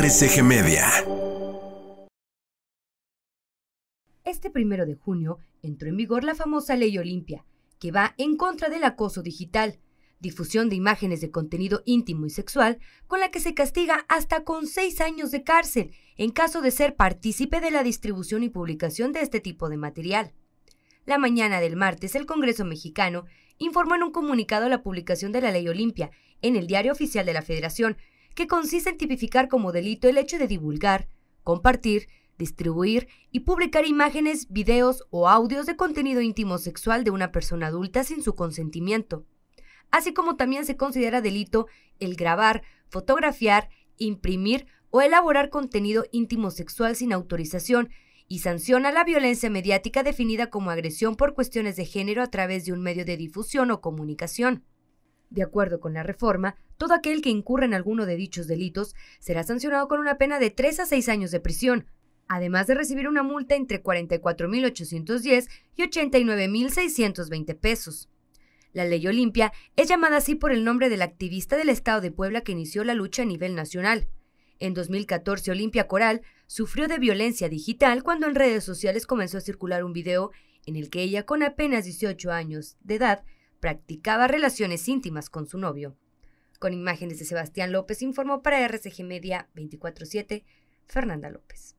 RCG Media. Este primero de junio entró en vigor la famosa Ley Olimpia, que va en contra del acoso digital, difusión de imágenes de contenido íntimo y sexual, con la que se castiga hasta con seis años de cárcel en caso de ser partícipe de la distribución y publicación de este tipo de material. La mañana del martes, el Congreso mexicano informó en un comunicado la publicación de la Ley Olimpia en el Diario Oficial de la Federación, que consiste en tipificar como delito el hecho de divulgar, compartir, distribuir y publicar imágenes, videos o audios de contenido íntimo sexual de una persona adulta sin su consentimiento. Así como también se considera delito el grabar, fotografiar, imprimir o elaborar contenido íntimo sexual sin autorización y sanciona la violencia mediática definida como agresión por cuestiones de género a través de un medio de difusión o comunicación. De acuerdo con la reforma, todo aquel que incurra en alguno de dichos delitos será sancionado con una pena de 3 a 6 años de prisión, además de recibir una multa entre 44.810 y 89.620 pesos. La ley Olimpia es llamada así por el nombre del activista del Estado de Puebla que inició la lucha a nivel nacional. En 2014, Olimpia Coral sufrió de violencia digital cuando en redes sociales comenzó a circular un video en el que ella, con apenas 18 años de edad, practicaba relaciones íntimas con su novio. Con imágenes de Sebastián López informó para RCG Media 24-7 Fernanda López.